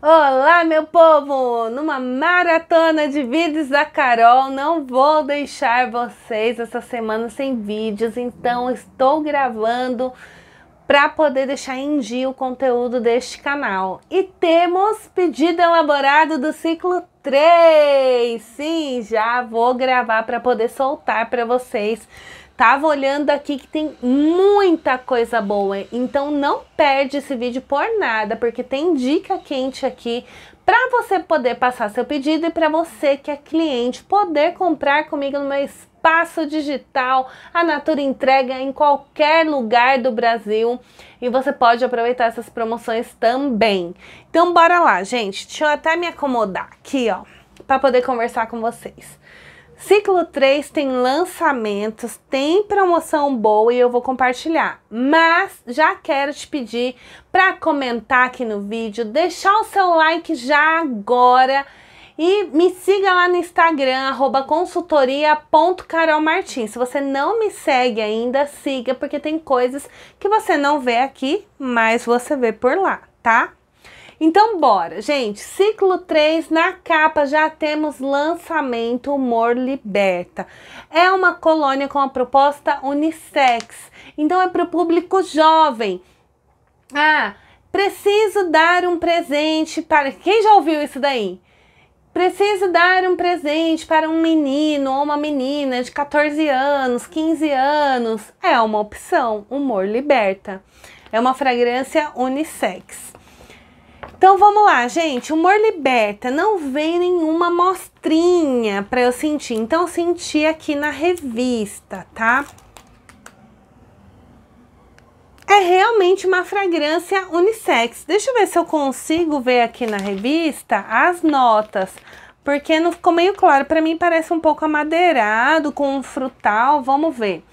Olá, meu povo! Numa maratona de vídeos da Carol, não vou deixar vocês essa semana sem vídeos, então estou gravando para poder deixar em dia o conteúdo deste canal. E temos pedido elaborado do ciclo 3. Sim, já vou gravar para poder soltar para vocês Tava olhando aqui que tem muita coisa boa, então não perde esse vídeo por nada, porque tem dica quente aqui para você poder passar seu pedido e para você que é cliente poder comprar comigo no meu espaço digital. A Natura entrega em qualquer lugar do Brasil e você pode aproveitar essas promoções também. Então bora lá, gente. Deixa eu até me acomodar aqui, ó, para poder conversar com vocês. Ciclo 3 tem lançamentos, tem promoção boa e eu vou compartilhar. Mas já quero te pedir para comentar aqui no vídeo, deixar o seu like já agora e me siga lá no Instagram, consultoria.carolmartim. Se você não me segue ainda, siga, porque tem coisas que você não vê aqui, mas você vê por lá, tá? Então, bora, gente. Ciclo 3, na capa já temos lançamento Humor Liberta. É uma colônia com a proposta unissex, então é para o público jovem. Ah, preciso dar um presente para. Quem já ouviu isso daí? Preciso dar um presente para um menino ou uma menina de 14 anos, 15 anos. É uma opção. Humor liberta. É uma fragrância unissex. Então vamos lá, gente. Humor liberta. Não vem nenhuma mostrinha para eu sentir. Então eu senti aqui na revista, tá? É realmente uma fragrância unissex. Deixa eu ver se eu consigo ver aqui na revista as notas. Porque não ficou meio claro. Para mim parece um pouco amadeirado, com um frutal. Vamos ver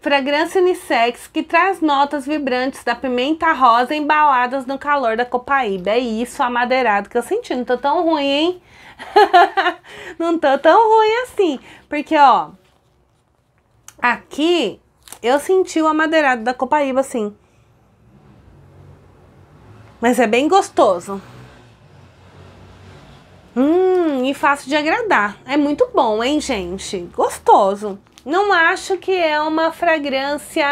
fragrância unissex que traz notas vibrantes da pimenta rosa embaladas no calor da Copaíba. É isso, amadeirado que eu senti. Não tô tão ruim, hein? não tô tão ruim assim. Porque, ó, aqui eu senti o amadeirado da Copaíba, assim. Mas é bem gostoso. Hum, e fácil de agradar. É muito bom, hein, gente? Gostoso. Não acho que é uma fragrância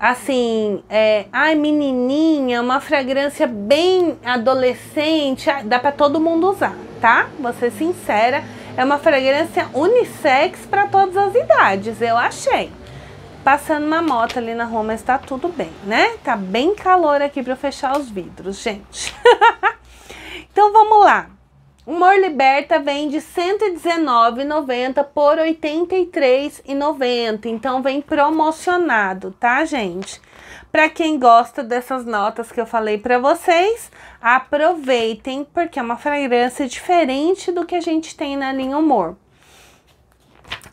assim, é, ai menininha, é uma fragrância bem adolescente, ah, dá para todo mundo usar, tá? Vou ser sincera, é uma fragrância unissex para todas as idades, eu achei. Passando uma moto ali na rua, mas tá tudo bem, né? Tá bem calor aqui para eu fechar os vidros, gente. então vamos lá. Mor Liberta vem de 119,90 por 83,90. Então vem promocionado, tá, gente? Para quem gosta dessas notas que eu falei para vocês, aproveitem porque é uma fragrância diferente do que a gente tem na né, linha Humor.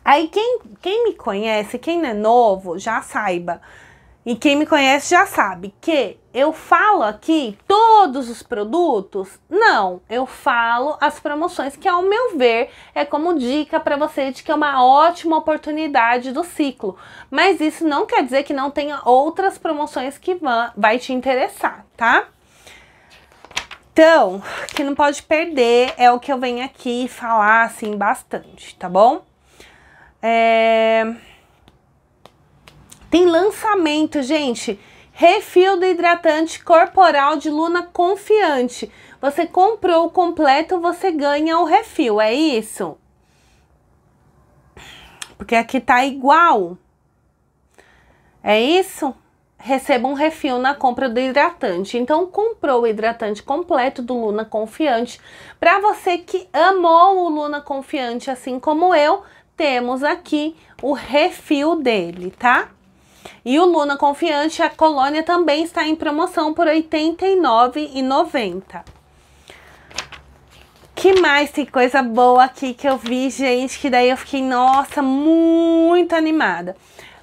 Aí quem, quem me conhece, quem não é novo, já saiba e quem me conhece já sabe que eu falo aqui todos os produtos? Não, eu falo as promoções que ao meu ver é como dica para você de que é uma ótima oportunidade do ciclo. Mas isso não quer dizer que não tenha outras promoções que vão, vai te interessar, tá? Então, que não pode perder é o que eu venho aqui falar assim bastante, tá bom? É... Tem lançamento, gente. Refil do hidratante corporal de Luna Confiante. Você comprou o completo, você ganha o refil, é isso? Porque aqui tá igual. É isso? receba um refil na compra do hidratante. Então, comprou o hidratante completo do Luna Confiante. Para você que amou o Luna Confiante, assim como eu, temos aqui o refil dele, tá? E o Luna Confiante, a colônia também está em promoção por R$ 89,90. Que mais tem coisa boa aqui que eu vi, gente, que daí eu fiquei, nossa, muito animada.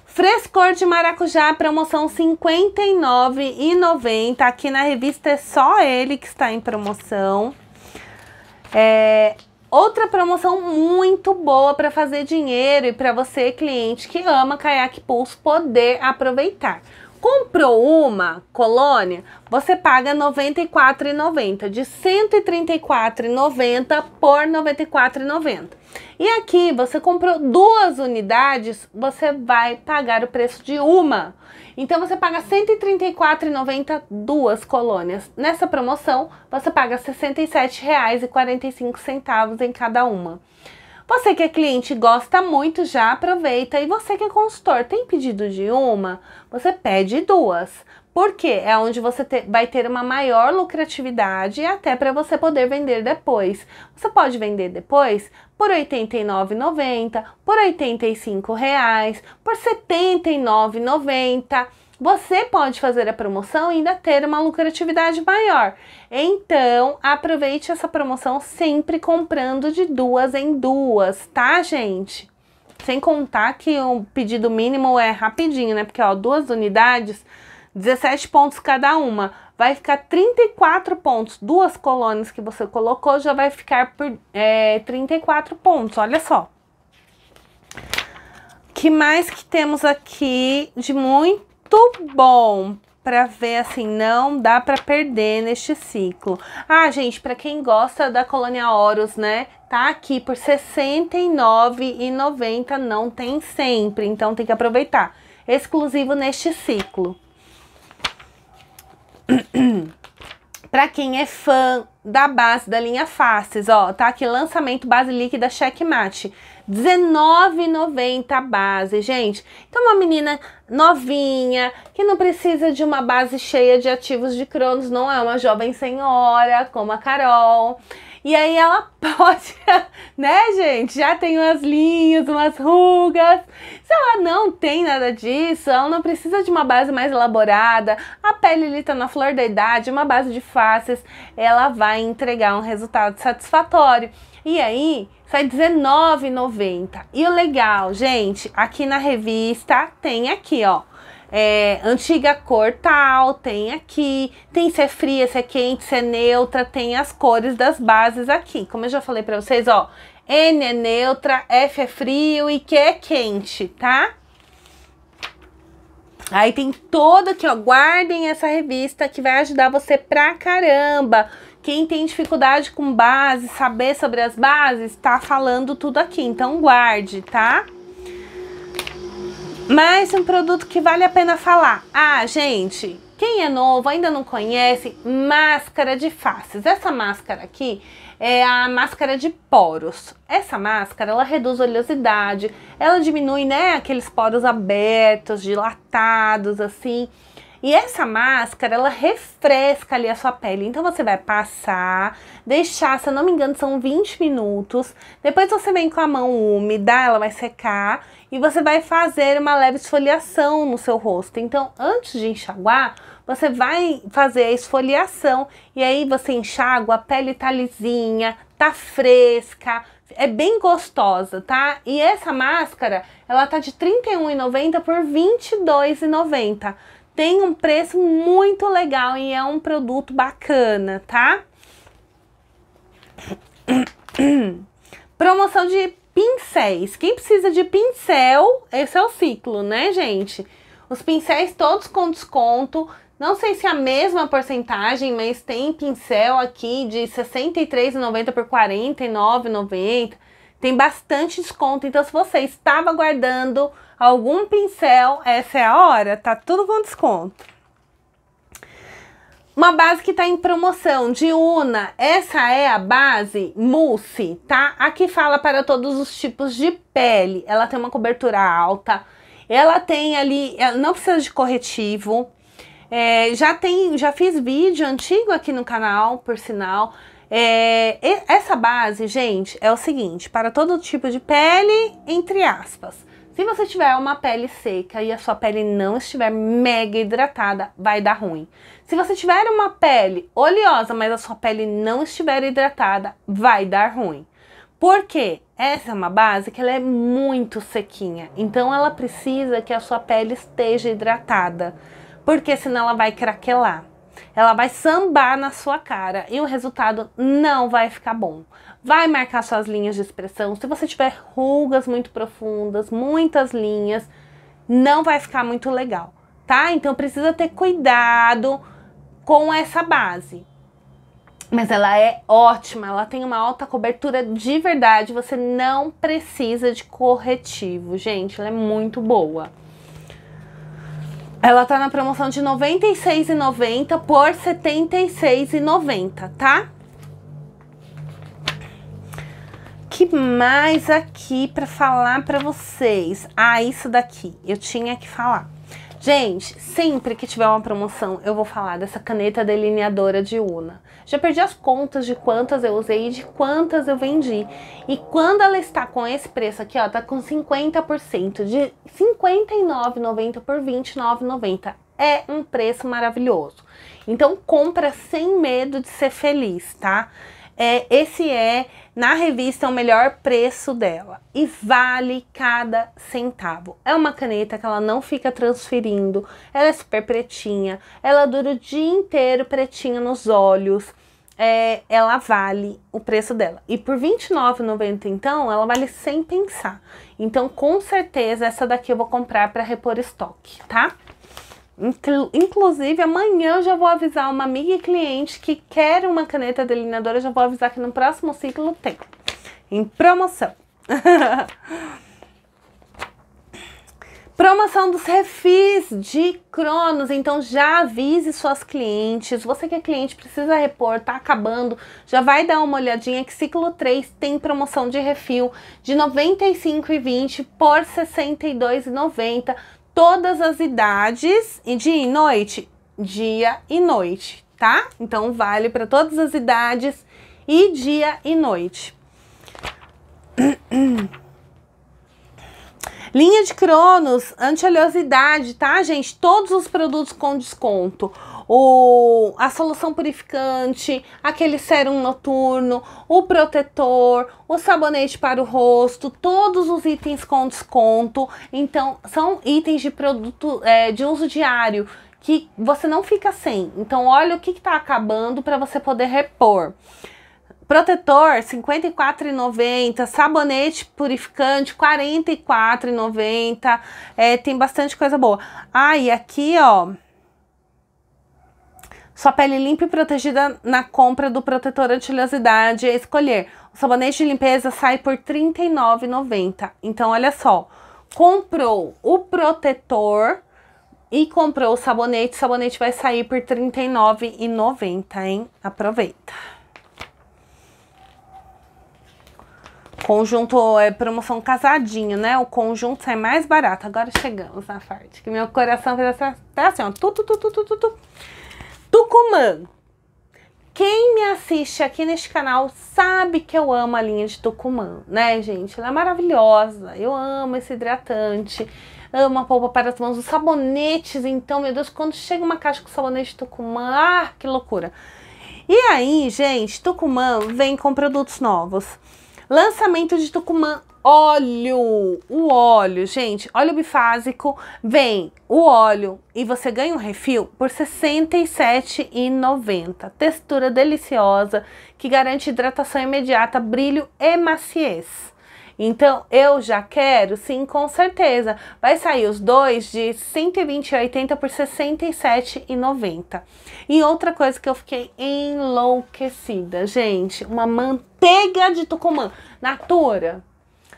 Frescor de maracujá, promoção R$ 59,90. Aqui na revista é só ele que está em promoção. É, Outra promoção muito boa para fazer dinheiro e para você, cliente que ama caiaque pulso poder aproveitar. Comprou uma colônia, você paga R$ 94,90, de R$ 134,90 por R$ 94,90. E aqui você comprou duas unidades, você vai pagar o preço de uma. Então você paga R$ 134,90 duas colônias. Nessa promoção, você paga R$ 67,45 em cada uma. Você que é cliente gosta muito, já aproveita. E você que é consultor tem pedido de uma, você pede duas. Porque é onde você te, vai ter uma maior lucratividade até para você poder vender depois. Você pode vender depois por R$ 89,90, por R$ 85,00, por R$ 79,90. Você pode fazer a promoção e ainda ter uma lucratividade maior. Então, aproveite essa promoção sempre comprando de duas em duas, tá, gente? Sem contar que o pedido mínimo é rapidinho, né? Porque, ó, duas unidades 17 pontos cada uma. Vai ficar 34 pontos. Duas colônias que você colocou já vai ficar por é, 34 pontos. Olha só. que mais que temos aqui de muito bom? para ver assim, não dá para perder neste ciclo. Ah, gente, para quem gosta da colônia Horus, né? Tá aqui por R$ 69,90, não tem sempre, então tem que aproveitar. Exclusivo neste ciclo. para quem é fã da base da linha Faces, ó, tá aqui lançamento base líquida Checkmate, R$19,90 a base, gente. Então uma menina novinha, que não precisa de uma base cheia de ativos de cronos, não é uma jovem senhora como a Carol. E aí ela pode, né, gente? Já tem umas linhas, umas rugas. Se ela não tem nada disso, ela não precisa de uma base mais elaborada. A pele ali tá na flor da idade, uma base de faces, ela vai entregar um resultado satisfatório. E aí, sai R$19,90. E o legal, gente, aqui na revista tem aqui, ó é, antiga cor tal, tem aqui, tem se é fria, se é quente, se é neutra, tem as cores das bases aqui. Como eu já falei para vocês, ó, N é neutra, F é frio e Q é quente, tá? Aí tem todo aqui, ó, guardem essa revista que vai ajudar você pra caramba. Quem tem dificuldade com base, saber sobre as bases, tá falando tudo aqui, então guarde, tá? Mas um produto que vale a pena falar. Ah, gente, quem é novo ainda não conhece, máscara de faces. Essa máscara aqui é a máscara de poros. Essa máscara, ela reduz oleosidade, ela diminui, né, aqueles poros abertos, dilatados, assim. E essa máscara, ela refresca ali a sua pele. Então você vai passar, deixar, se eu não me engano, são 20 minutos. Depois você vem com a mão úmida, ela vai secar e você vai fazer uma leve esfoliação no seu rosto. Então, antes de enxaguar, você vai fazer a esfoliação e aí você enxágua, a pele tá lisinha, tá fresca, é bem gostosa, tá? E essa máscara, ela tá de R$31,90 por R$22,90 tem um preço muito legal e é um produto bacana, tá? Promoção de pincéis. Quem precisa de pincel, esse é o ciclo, né, gente? Os pincéis todos com desconto. Não sei se é a mesma porcentagem, mas tem pincel aqui de R$ 63,90 por R$ 49,90. Tem bastante desconto. Então, se você estava aguardando algum pincel, essa é a hora, tá tudo com desconto. Uma base que tá em promoção, de Una, essa é a base mousse, tá? Aqui fala para todos os tipos de pele, ela tem uma cobertura alta, ela tem ali, ela não precisa de corretivo, é, já tem, já fiz vídeo antigo aqui no canal, por sinal, é, essa base, gente, é o seguinte, para todo tipo de pele, entre aspas, se você tiver uma pele seca e a sua pele não estiver mega hidratada, vai dar ruim. Se você tiver uma pele oleosa, mas a sua pele não estiver hidratada, vai dar ruim. Porque essa é uma base que ela é muito sequinha, então ela precisa que a sua pele esteja hidratada, porque senão ela vai craquelar. Ela vai sambar na sua cara e o resultado não vai ficar bom vai marcar suas linhas de expressão. Se você tiver rugas muito profundas, muitas linhas, não vai ficar muito legal, tá? Então precisa ter cuidado com essa base. Mas ela é ótima, ela tem uma alta cobertura de verdade, você não precisa de corretivo, gente, ela é muito boa. Ela tá na promoção de R$ 96,90 por R$ 76,90, tá? que mais aqui para falar para vocês? Ah, isso daqui. Eu tinha que falar. Gente, sempre que tiver uma promoção, eu vou falar dessa caneta delineadora de Una. Já perdi as contas de quantas eu usei e de quantas eu vendi. E quando ela está com esse preço aqui, ó, tá com 50%, de R$ 59,90 por R$ 29,90. É um preço maravilhoso. Então compra sem medo de ser feliz, tá? é, esse é, na revista, o melhor preço dela. E vale cada centavo. É uma caneta que ela não fica transferindo, ela é super pretinha, ela dura o dia inteiro pretinha nos olhos. É, ela vale o preço dela. E por R$29,90, então, ela vale sem pensar. Então, com certeza, essa daqui eu vou comprar para repor estoque, tá? Inclusive, amanhã eu já vou avisar uma amiga e cliente que quer uma caneta delineadora, já vou avisar que no próximo ciclo tem. Em promoção. Promoção dos refis de Cronos, então já avise suas clientes. Você que é cliente precisa repor, tá acabando, já vai dar uma olhadinha que ciclo 3 tem promoção de refil de R$ 95,20 por R$ 62,90 Tá? Então, todas as idades, e dia e noite, dia e noite, tá? Então vale para todas as idades e dia e noite. Linha de Cronos, anti-oleosidade, tá, gente? Todos os produtos com desconto o, a solução purificante, aquele sérum noturno, o protetor, o sabonete para o rosto, todos os itens com desconto. Então, são itens de produto é, de uso diário que você não fica sem. Então, olha o que está acabando para você poder repor. Protetor R$ 54,90, sabonete purificante R$ 44,90. É, tem bastante coisa boa. Ah, e aqui, ó, sua pele limpa e protegida na compra do protetor antilhosidade a é escolher. O sabonete de limpeza sai por R$ 39,90. Então, olha só. Comprou o protetor e comprou o sabonete. O sabonete vai sair por R$ 39,90, hein? Aproveita. Conjunto é promoção casadinho, né? O conjunto sai é mais barato. Agora chegamos na parte que meu coração fez até tá assim, ó. Tu, tu, tu, tu, tu, tu. Tucumã. Quem me assiste aqui neste canal sabe que eu amo a linha de Tucumã, né, gente? Ela é maravilhosa. Eu amo esse hidratante, amo a polpa para as mãos, os sabonetes. Então, meu Deus, quando chega uma caixa com sabonete de Tucumã, ah, que loucura! E aí, gente, Tucumã vem com produtos novos. Lançamento de Tucumã óleo. O óleo, gente, óleo bifásico vem o óleo e você ganha um refil por R$ 67,90. Textura deliciosa que garante hidratação imediata, brilho e maciez. Então, eu já quero, sim, com certeza. Vai sair os dois de 120,80 por 67,90. E outra coisa que eu fiquei enlouquecida, gente, uma manteiga de Tucumã, Natura.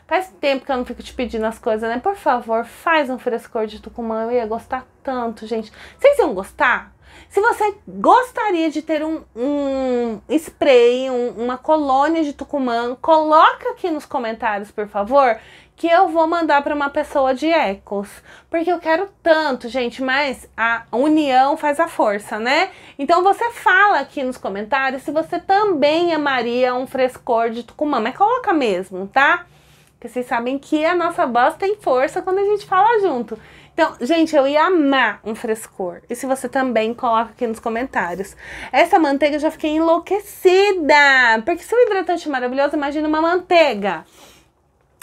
Faz tempo que eu não fico te pedindo as coisas, né? Por favor, faz um frescor de Tucumã. Eu ia gostar tanto, gente. Vocês iam gostar? Se você gostaria de ter um, um spray, um, uma colônia de Tucumã, coloca aqui nos comentários, por favor, que eu vou mandar para uma pessoa de Ecos. Porque eu quero tanto, gente, mas a união faz a força, né? Então você fala aqui nos comentários se você também amaria um frescor de Tucumã, mas coloca mesmo, tá? Porque vocês sabem que a nossa voz tem força quando a gente fala junto. Então, gente, eu ia amar um frescor. E se você também, coloca aqui nos comentários. Essa manteiga eu já fiquei enlouquecida. Porque se o hidratante é maravilhoso, imagina uma manteiga.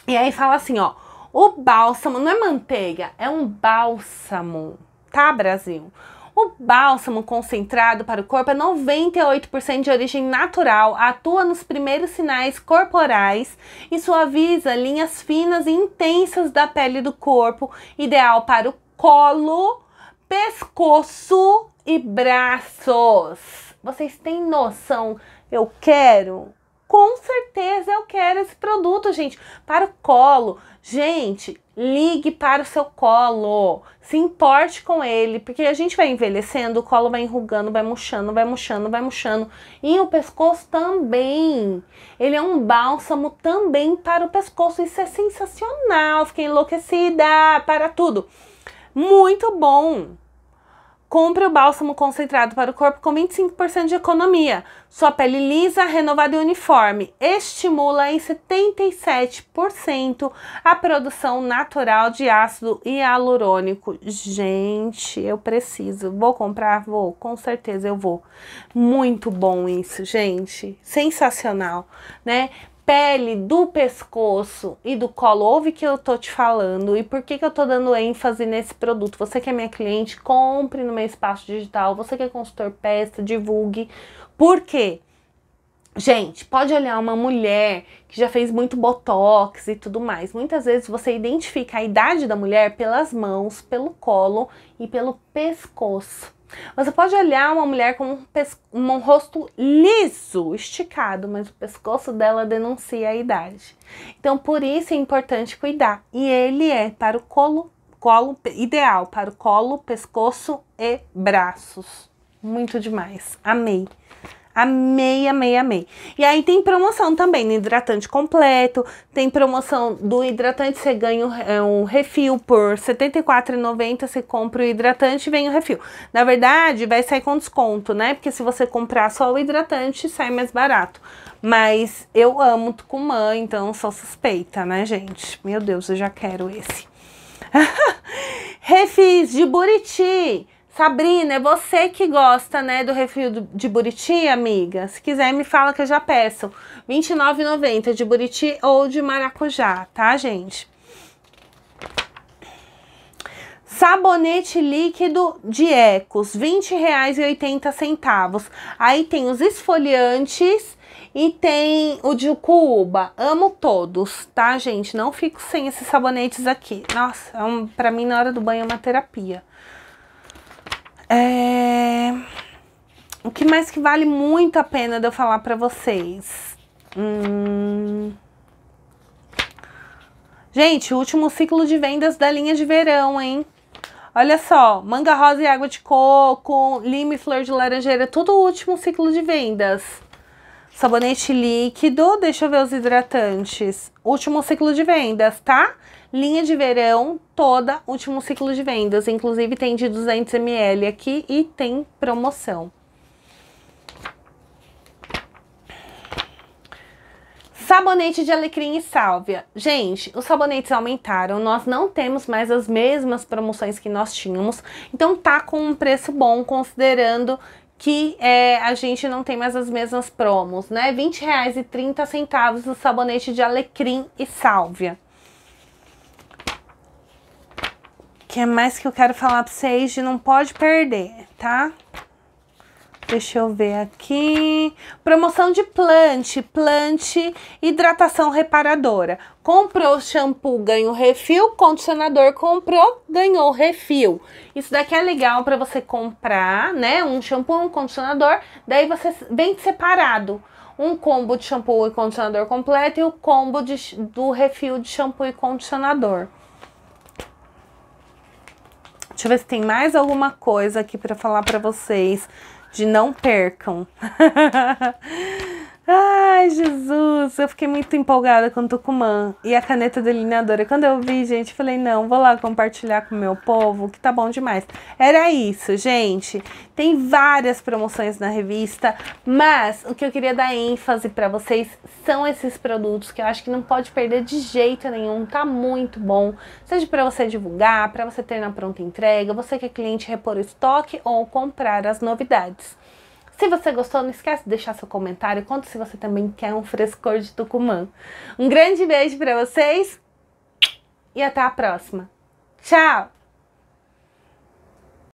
E aí fala assim, ó. O bálsamo não é manteiga, é um bálsamo, tá, Brasil? O bálsamo concentrado para o corpo é 98% de origem natural, atua nos primeiros sinais corporais e suaviza linhas finas e intensas da pele do corpo, ideal para o colo, pescoço e braços. Vocês têm noção? Eu quero com certeza eu quero esse produto, gente, para o colo. Gente, Ligue para o seu colo, se importe com ele, porque a gente vai envelhecendo, o colo vai enrugando, vai murchando, vai murchando, vai murchando. E o pescoço também. Ele é um bálsamo também para o pescoço. Isso é sensacional. Fiquei enlouquecida para tudo. Muito bom. Compre o bálsamo concentrado para o corpo com 25% de economia. Sua pele lisa, renovada e uniforme. Estimula em 77% a produção natural de ácido hialurônico. Gente, eu preciso. Vou comprar? Vou, com certeza eu vou. Muito bom isso, gente. Sensacional, né? pele do pescoço e do colo, ouve que eu tô te falando e por que, que eu tô dando ênfase nesse produto. Você que é minha cliente, compre no meu espaço digital. Você que é consultor, peça, divulgue. Por quê? Gente, pode olhar uma mulher que já fez muito botox e tudo mais. Muitas vezes você identifica a idade da mulher pelas mãos, pelo colo e pelo pescoço. Você pode olhar uma mulher com um, um, rosto liso, esticado, mas o pescoço dela denuncia a idade. Então, por isso é importante cuidar. E ele é para o colo, colo ideal para o colo, pescoço e braços. Muito demais. Amei. Amei, amei, amei. E aí tem promoção também no hidratante completo, tem promoção do hidratante, você ganha um é, refil por R$ 74,90, você compra o hidratante e vem o refil. Na verdade, vai sair com desconto, né? Porque se você comprar só o hidratante, sai mais barato. Mas eu amo Tucumã, então sou suspeita, né, gente? Meu Deus, eu já quero esse. Refis de Buriti Sabrina, é você que gosta, né, do refil de buriti, amiga? Se quiser, me fala que eu já peço. R$29,90 de buriti ou de maracujá, tá, gente? Sabonete líquido de Ecos, R$ 20,80. Aí tem os esfoliantes e tem o de Cuba. Amo todos, tá, gente? Não fico sem esses sabonetes aqui. Nossa, é um, pra mim, na hora do banho é uma terapia. É... O que mais que vale muito a pena de eu falar para vocês? Hum... Gente, último ciclo de vendas da linha de verão, hein? Olha só, manga rosa e água de coco, lima e flor de laranjeira, tudo o último ciclo de vendas. Sabonete líquido, deixa eu ver os hidratantes. Último ciclo de vendas, tá? Linha de verão toda, último ciclo de vendas. Inclusive tem de 200ml aqui e tem promoção. Sabonete de alecrim e sálvia. Gente, os sabonetes aumentaram, nós não temos mais as mesmas promoções que nós tínhamos, então tá com um preço bom, considerando que é, a gente não tem mais as mesmas promos, né? R$ 20,30 o sabonete de alecrim e sálvia. O que é mais que eu quero falar pra vocês de não pode perder, tá? Deixa eu ver aqui. Promoção de plante, plante, hidratação reparadora. Comprou shampoo, ganhou refil. Condicionador comprou, ganhou refil. Isso daqui é legal para você comprar, né? Um shampoo, um condicionador. Daí você vem separado. Um combo de shampoo e condicionador completo e o combo de, do refil de shampoo e condicionador. Deixa eu ver se tem mais alguma coisa aqui para falar para vocês de não percam. Ai, Jesus, eu fiquei muito empolgada com o Tucumã e a caneta delineadora. Quando eu vi, gente, falei, não, vou lá compartilhar com o meu povo, que tá bom demais. Era isso, gente. Tem várias promoções na revista, mas o que eu queria dar ênfase para vocês são esses produtos que eu acho que não pode perder de jeito nenhum, tá muito bom. Seja para você divulgar, para você ter na pronta entrega, você que é cliente repor o estoque ou comprar as novidades. Se você gostou, não esquece de deixar seu comentário. Conta se você também quer um frescor de Tucumã. Um grande beijo para vocês e até a próxima. Tchau!